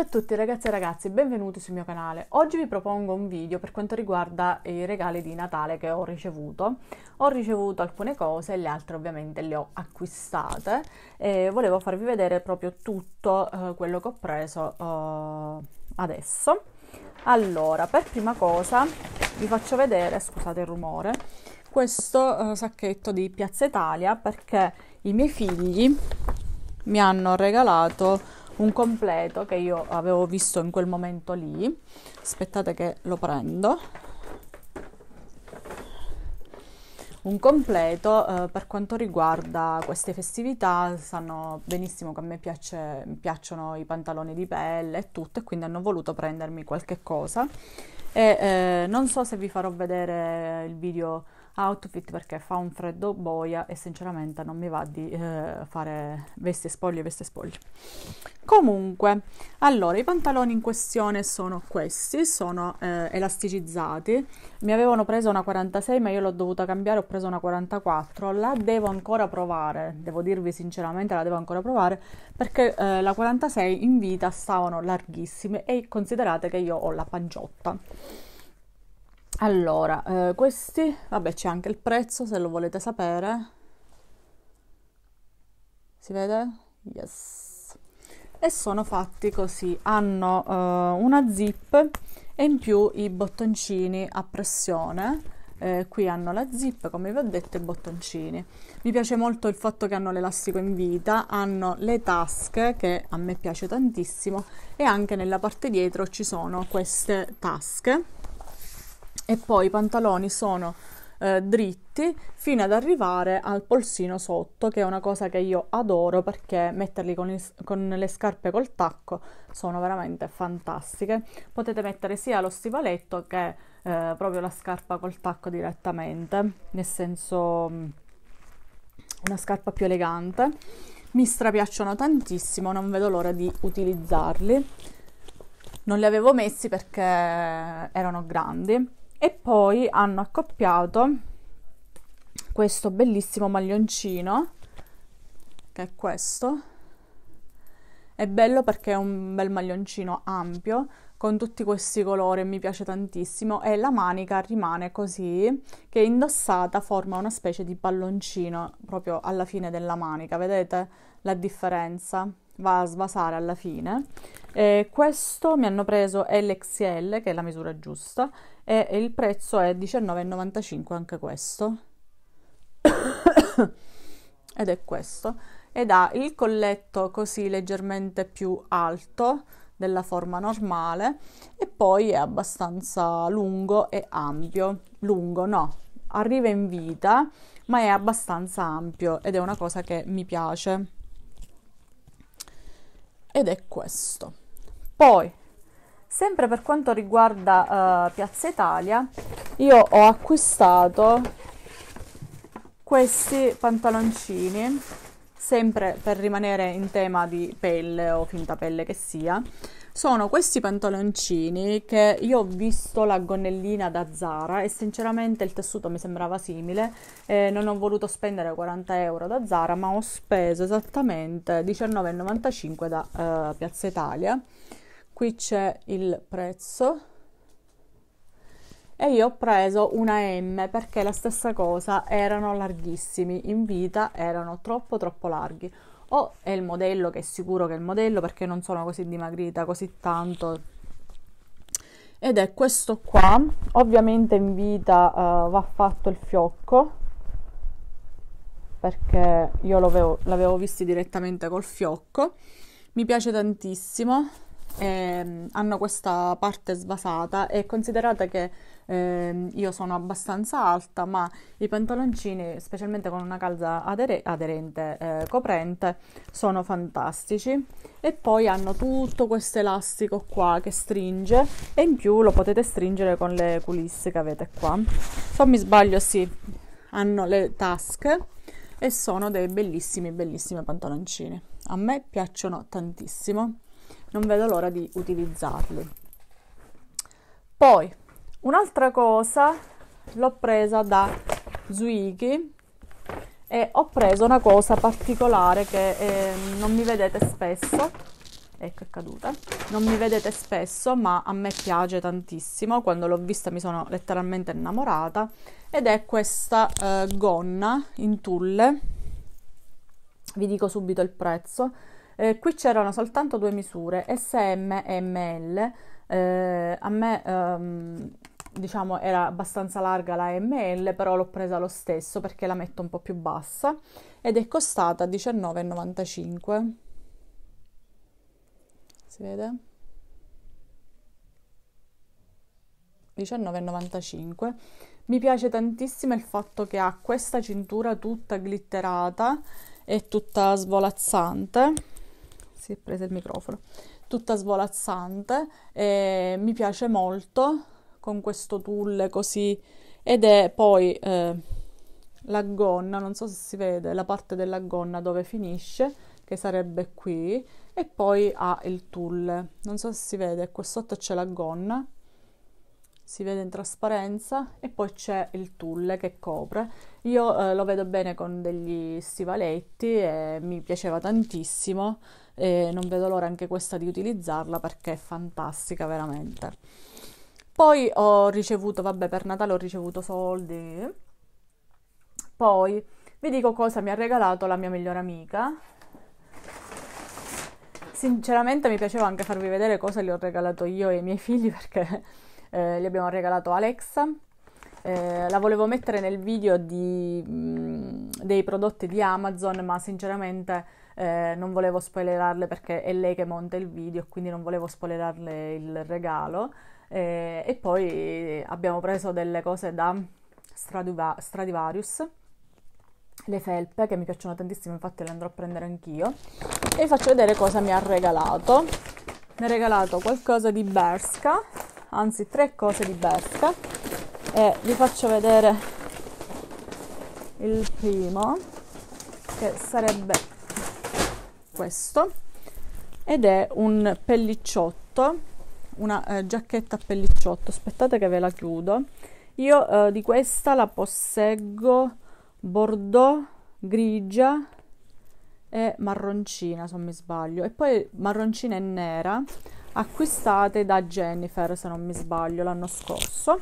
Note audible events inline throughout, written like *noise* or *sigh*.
Ciao a tutti ragazzi e ragazze, benvenuti sul mio canale. Oggi vi propongo un video per quanto riguarda i regali di Natale che ho ricevuto. Ho ricevuto alcune cose, e le altre ovviamente le ho acquistate e volevo farvi vedere proprio tutto eh, quello che ho preso eh, adesso. Allora, per prima cosa vi faccio vedere, scusate il rumore, questo eh, sacchetto di Piazza Italia perché i miei figli mi hanno regalato un completo che io avevo visto in quel momento lì. Aspettate che lo prendo. Un completo eh, per quanto riguarda queste festività, sanno benissimo che a me piace, piacciono i pantaloni di pelle e tutto e quindi hanno voluto prendermi qualche cosa. E eh, non so se vi farò vedere il video outfit perché fa un freddo boia e sinceramente non mi va di eh, fare veste spoglie, veste spoglie. Comunque, allora i pantaloni in questione sono questi, sono eh, elasticizzati, mi avevano preso una 46 ma io l'ho dovuta cambiare, ho preso una 44, la devo ancora provare, devo dirvi sinceramente la devo ancora provare perché eh, la 46 in vita stavano larghissime e considerate che io ho la panciotta allora, eh, questi, vabbè c'è anche il prezzo se lo volete sapere. Si vede? Yes. E sono fatti così, hanno eh, una zip e in più i bottoncini a pressione. Eh, qui hanno la zip, come vi ho detto, e i bottoncini. Mi piace molto il fatto che hanno l'elastico in vita, hanno le tasche che a me piace tantissimo e anche nella parte dietro ci sono queste tasche e poi i pantaloni sono eh, dritti fino ad arrivare al polsino sotto che è una cosa che io adoro perché metterli con, il, con le scarpe col tacco sono veramente fantastiche potete mettere sia lo stivaletto che eh, proprio la scarpa col tacco direttamente nel senso mm, una scarpa più elegante mi strapiacciono tantissimo non vedo l'ora di utilizzarli non li avevo messi perché erano grandi e poi hanno accoppiato questo bellissimo maglioncino che è questo è bello perché è un bel maglioncino ampio con tutti questi colori mi piace tantissimo e la manica rimane così che indossata forma una specie di palloncino proprio alla fine della manica vedete la differenza va a svasare alla fine eh, questo mi hanno preso LXL, che è la misura giusta, e il prezzo è 19,95 anche questo. *coughs* Ed è questo. Ed ha il colletto così leggermente più alto della forma normale e poi è abbastanza lungo e ampio. Lungo no, arriva in vita, ma è abbastanza ampio ed è una cosa che mi piace. Ed è questo. Poi, sempre per quanto riguarda uh, Piazza Italia, io ho acquistato questi pantaloncini, sempre per rimanere in tema di pelle o finta pelle che sia. Sono questi pantaloncini che io ho visto la gonnellina da Zara e sinceramente il tessuto mi sembrava simile. Eh, non ho voluto spendere 40 euro da Zara, ma ho speso esattamente 19,95 da uh, Piazza Italia qui c'è il prezzo e io ho preso una M perché la stessa cosa erano larghissimi in vita erano troppo troppo larghi o è il modello che è sicuro che è il modello perché non sono così dimagrita così tanto ed è questo qua ovviamente in vita uh, va fatto il fiocco perché io l'avevo, l'avevo visto direttamente col fiocco mi piace tantissimo eh, hanno questa parte svasata e considerate che eh, io sono abbastanza alta, ma i pantaloncini, specialmente con una calza adere- aderente eh, coprente, sono fantastici. E poi hanno tutto questo elastico qua che stringe e in più lo potete stringere con le culisse che avete qua. Se mi sbaglio, sì, hanno le tasche e sono dei bellissimi, bellissimi pantaloncini. A me piacciono tantissimo non vedo l'ora di utilizzarli. Poi, un'altra cosa, l'ho presa da Zwiggy e ho preso una cosa particolare che eh, non mi vedete spesso, ecco è caduta, non mi vedete spesso ma a me piace tantissimo, quando l'ho vista mi sono letteralmente innamorata ed è questa eh, gonna in tulle, vi dico subito il prezzo, eh, qui c'erano soltanto due misure, SM e ML. Eh, a me ehm, diciamo era abbastanza larga la ML, però l'ho presa lo stesso perché la metto un po' più bassa ed è costata 19,95. Si vede? 19,95 mi piace tantissimo il fatto che ha questa cintura tutta glitterata e tutta svolazzante si è presa il microfono, tutta svolazzante, e mi piace molto con questo tulle così ed è poi eh, la gonna, non so se si vede la parte della gonna dove finisce, che sarebbe qui, e poi ha il tulle, non so se si vede, qua sotto c'è la gonna si vede in trasparenza e poi c'è il tulle che copre. Io eh, lo vedo bene con degli stivaletti e mi piaceva tantissimo e non vedo l'ora anche questa di utilizzarla perché è fantastica veramente. Poi ho ricevuto, vabbè per Natale ho ricevuto soldi, poi vi dico cosa mi ha regalato la mia migliore amica. Sinceramente mi piaceva anche farvi vedere cosa gli ho regalato io e i miei figli *laughs* perché eh, gli abbiamo regalato Alexa, eh, la volevo mettere nel video di, mh, mm, dei prodotti di Amazon, ma sinceramente eh, non volevo spoilerarle perché è lei che monta il video, quindi non volevo spoilerarle il regalo. Eh, e poi abbiamo preso delle cose da Stradiva- Stradivarius, le felpe che mi piacciono tantissimo, infatti le andrò a prendere anch'io. E vi faccio vedere cosa mi ha regalato. Mi ha regalato qualcosa di Berska, anzi tre cose di pesca e vi faccio vedere il primo che sarebbe questo ed è un pellicciotto una eh, giacchetta a pellicciotto aspettate che ve la chiudo io eh, di questa la posseggo bordeaux grigia e marroncina se non mi sbaglio e poi marroncina e nera acquistate da Jennifer se non mi sbaglio l'anno scorso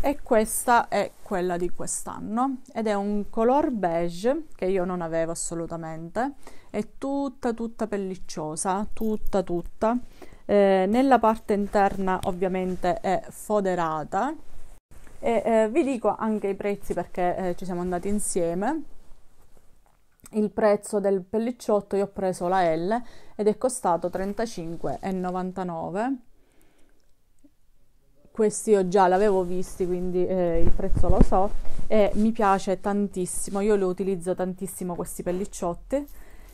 e questa è quella di quest'anno ed è un color beige che io non avevo assolutamente è tutta tutta pellicciosa tutta tutta eh, nella parte interna ovviamente è foderata e eh, vi dico anche i prezzi perché eh, ci siamo andati insieme il prezzo del pellicciotto io ho preso la L ed è costato 35,99 questi io già l'avevo visti quindi eh, il prezzo lo so e mi piace tantissimo io li utilizzo tantissimo questi pellicciotti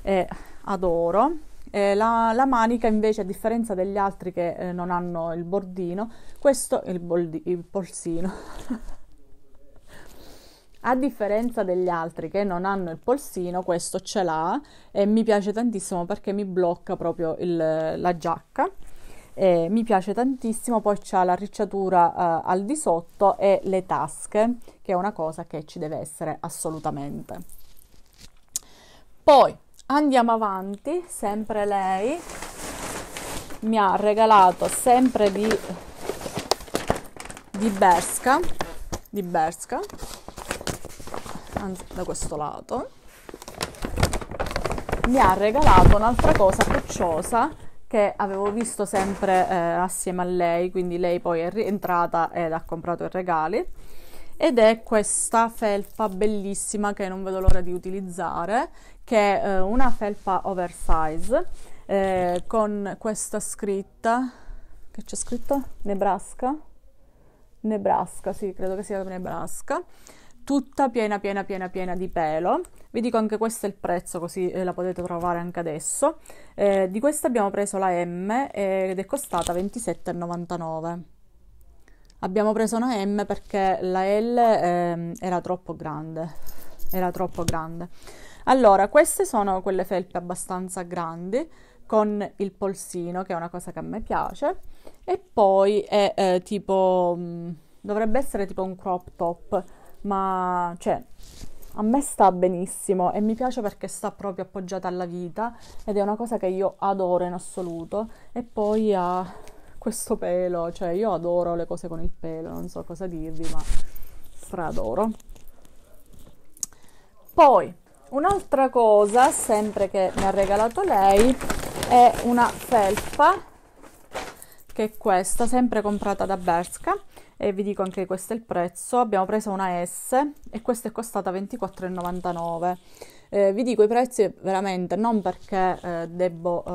e adoro e la, la, manica invece a differenza degli altri che eh, non hanno il bordino questo è il, boldi, il polsino *laughs* A differenza degli altri che non hanno il polsino, questo ce l'ha e mi piace tantissimo perché mi blocca proprio il, la giacca. Eh, mi piace tantissimo, poi c'ha la ricciatura eh, al di sotto e le tasche, che è una cosa che ci deve essere assolutamente. Poi andiamo avanti, sempre lei mi ha regalato sempre di, di Berska, di Berska anzi da questo lato, mi ha regalato un'altra cosa cocciosa che avevo visto sempre eh, assieme a lei, quindi lei poi è rientrata ed ha comprato i regali. Ed è questa felpa bellissima che non vedo l'ora di utilizzare, che è eh, una felpa oversize eh, con questa scritta, che c'è scritto? Nebraska? Nebraska, sì, credo che sia Nebraska tutta piena piena piena piena di pelo vi dico anche questo è il prezzo così eh, la potete trovare anche adesso eh, di questa abbiamo preso la M eh, ed è costata 27,99 abbiamo preso una M perché la L eh, era troppo grande era troppo grande allora queste sono quelle felpe abbastanza grandi con il polsino che è una cosa che a me piace e poi è eh, tipo mm, dovrebbe essere tipo un crop top ma cioè a me sta benissimo e mi piace perché sta proprio appoggiata alla vita ed è una cosa che io adoro in assoluto e poi ha questo pelo, cioè io adoro le cose con il pelo, non so cosa dirvi, ma stradoro. Poi un'altra cosa, sempre che mi ha regalato lei, è una felpa che è questa, sempre comprata da Berska e vi dico anche questo è il prezzo. Abbiamo preso una S e questa è costata 24,99. Eh, vi dico i prezzi veramente non perché eh, devo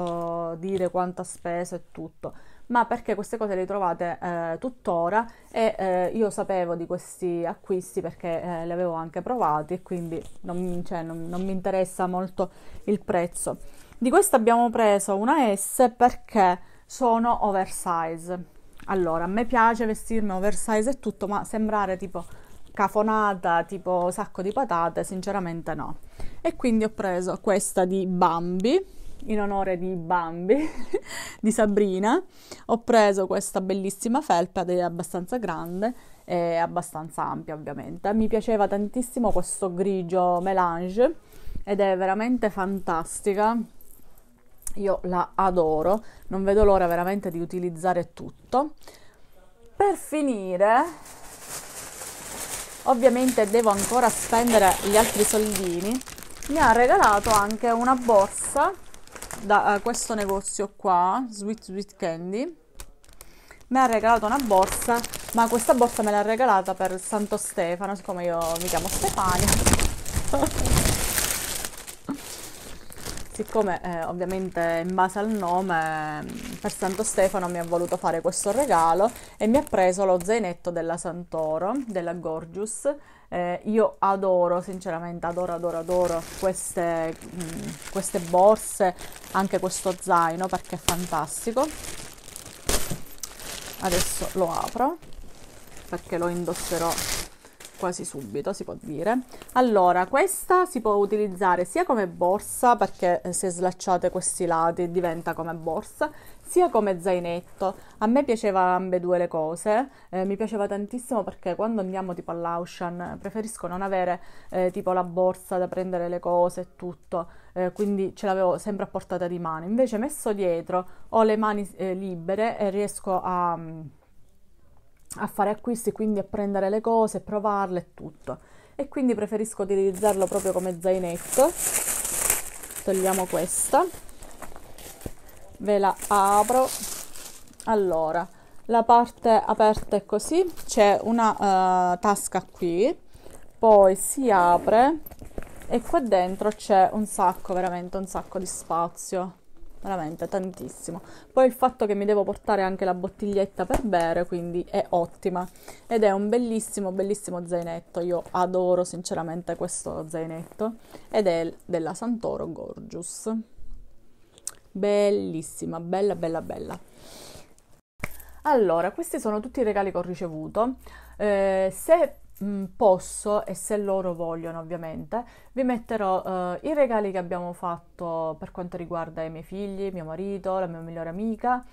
eh, dire quanto ha speso e tutto, ma perché queste cose le trovate eh, tuttora e eh, io sapevo di questi acquisti perché eh, li avevo anche provati e quindi non, cioè, non, non, mi interessa molto il prezzo. Di questa abbiamo preso una S perché sono oversize. Allora, a me piace vestirmi oversize e tutto, ma sembrare tipo cafonata, tipo sacco di patate, sinceramente no. E quindi ho preso questa di Bambi, in onore di Bambi, *laughs* di Sabrina. Ho preso questa bellissima felpa, ed è abbastanza grande e abbastanza ampia ovviamente. Mi piaceva tantissimo questo grigio melange ed è veramente fantastica io la adoro, non vedo l'ora veramente di utilizzare tutto. Per finire, ovviamente devo ancora spendere gli altri soldini, mi ha regalato anche una borsa da uh, questo negozio qua, Sweet Sweet Candy. Mi ha regalato una borsa, ma questa borsa me l'ha regalata per Santo Stefano, siccome io mi chiamo Stefania. *laughs* siccome eh, ovviamente in base al nome mm, per Santo Stefano mi ha voluto fare questo regalo e mi ha preso lo zainetto della Santoro, della Gorgeous. Eh, io adoro, sinceramente adoro, adoro, adoro queste, mh, mm, queste borse, anche questo zaino perché è fantastico. Adesso lo apro perché lo indosserò quasi subito, si può dire. Allora, questa si può utilizzare sia come borsa, perché eh, se slacciate questi lati diventa come borsa, sia come zainetto. A me piaceva ambedue le cose, eh, mi piaceva tantissimo perché quando andiamo tipo all'Auchan eh, preferisco non avere eh, tipo la borsa da prendere le cose e tutto, eh, quindi ce l'avevo sempre a portata di mano. Invece messo dietro ho le mani eh, libere e riesco a mm, a fare acquisti, quindi a prendere le cose, provarle e tutto. E quindi preferisco utilizzarlo proprio come zainetto. Togliamo questa. Ve la apro. Allora, la parte aperta è così, c'è una uh, tasca qui, poi si apre e qua dentro c'è un sacco, veramente un sacco di spazio veramente tantissimo. Poi il fatto che mi devo portare anche la bottiglietta per bere, quindi è ottima. Ed è un bellissimo, bellissimo zainetto. Io adoro sinceramente questo zainetto. Ed è della Santoro Gorgeous. Bellissima, bella, bella, bella. Allora, questi sono tutti i regali che ho ricevuto. Eh, se Mm, posso e se loro vogliono ovviamente vi metterò uh, i regali che abbiamo fatto per quanto riguarda i miei figli, mio marito, la mia migliore amica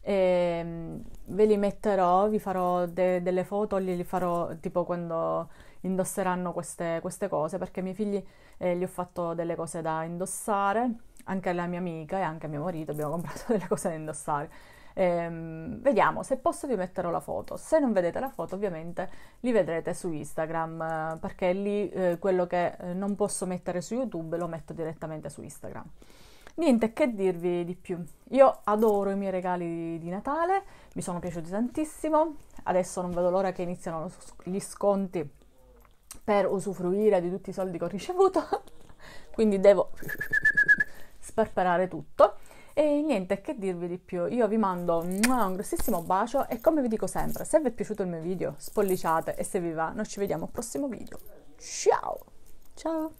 e mm, ve li metterò, vi farò de- delle foto, li farò tipo quando indosseranno queste, queste cose perché ai miei figli eh, gli ho fatto delle cose da indossare anche alla mia amica e anche a mio marito abbiamo comprato *laughs* delle cose da indossare Ehm, vediamo, se posso vi metterò la foto. Se non vedete la foto ovviamente li vedrete su Instagram, perché lì eh, quello che eh, non posso mettere su YouTube lo metto direttamente su Instagram. Niente, che dirvi di più? Io adoro i miei regali di Natale, mi sono piaciuti tantissimo, adesso non vedo l'ora che iniziano gli sconti per usufruire di tutti i soldi che ho ricevuto, *laughs* quindi devo *laughs* sperperare tutto. E niente, che dirvi di più, io vi mando un grossissimo bacio e come vi dico sempre, se vi è piaciuto il mio video spolliciate e se vi va noi ci vediamo al prossimo video. Ciao! Ciao!